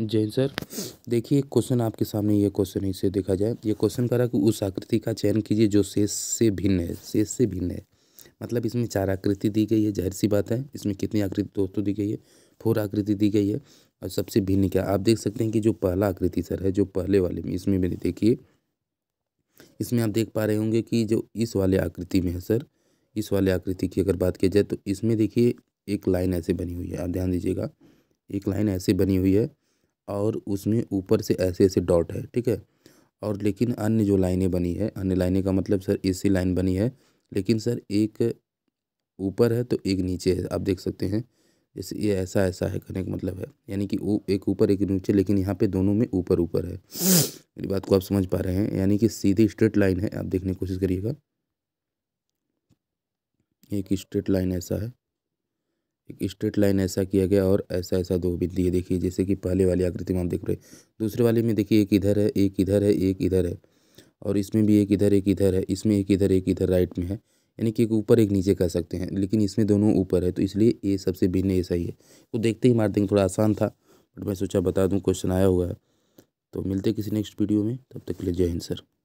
Jain sir देखिए question आपके सामने ये क्वेश्चन इसे देखा जाए ये क्वेश्चन करा कि उस आकृति का चयन कीजिए जो शेष से भिन्न है शेष से भिन्न है मतलब इसमें चार आकृति दी गई है जाहिर सी बात है इसमें कितनी आकृति दोस्तों दी गई है फोर आकृति दी गई है और सबसे भिन्न क्या आप देख सकते हैं कि जो पहला आकृति सर है जो पहले वाले में इसमें मैंने देखिए इसमें आप देख पा रहे होंगे कि जो इस वाले आकृति में है सर इस वाले आकृति की अगर बात की जाए तो इसमें देखिए एक लाइन ऐसे बनी हुई है आप ध्यान दीजिएगा एक लाइन ऐसे बनी हुई है और उसमें ऊपर से ऐसे ऐसे डॉट है ठीक है और लेकिन अन्य जो लाइनें बनी है अन्य लाइनें का मतलब सर ऐसी लाइन बनी है लेकिन सर एक ऊपर है तो एक नीचे है आप देख सकते हैं जैसे ये ऐसा ऐसा है कनेक्ट का मतलब है यानी कि वो एक ऊपर एक नीचे लेकिन यहाँ पे दोनों में ऊपर ऊपर है मेरी बात को आप समझ पा रहे हैं यानी कि सीधी स्ट्रेट लाइन है आप देखने की कोशिश करिएगा एक स्ट्रेट लाइन ऐसा है एक स्ट्रेट लाइन ऐसा किया गया और ऐसा ऐसा दो बिंदी है देखिए जैसे कि पहले वाली आकृति में हम देख रहे हैं दूसरे वाले में देखिए एक इधर है एक इधर है एक इधर है और इसमें भी एक इधर एक इधर है इसमें एक इधर एक इधर राइट में है यानी कि एक ऊपर एक नीचे कह सकते हैं लेकिन इसमें दोनों ऊपर है तो इसलिए ये सबसे भिन्न ऐसा ही है तो देखते ही मार देंगे थोड़ा आसान था बट मैं सोचा बता दूँ क्वेश्चन आया हुआ है तो मिलते किसी नेक्स्ट वीडियो में तब तक के लिए जय हिंद सर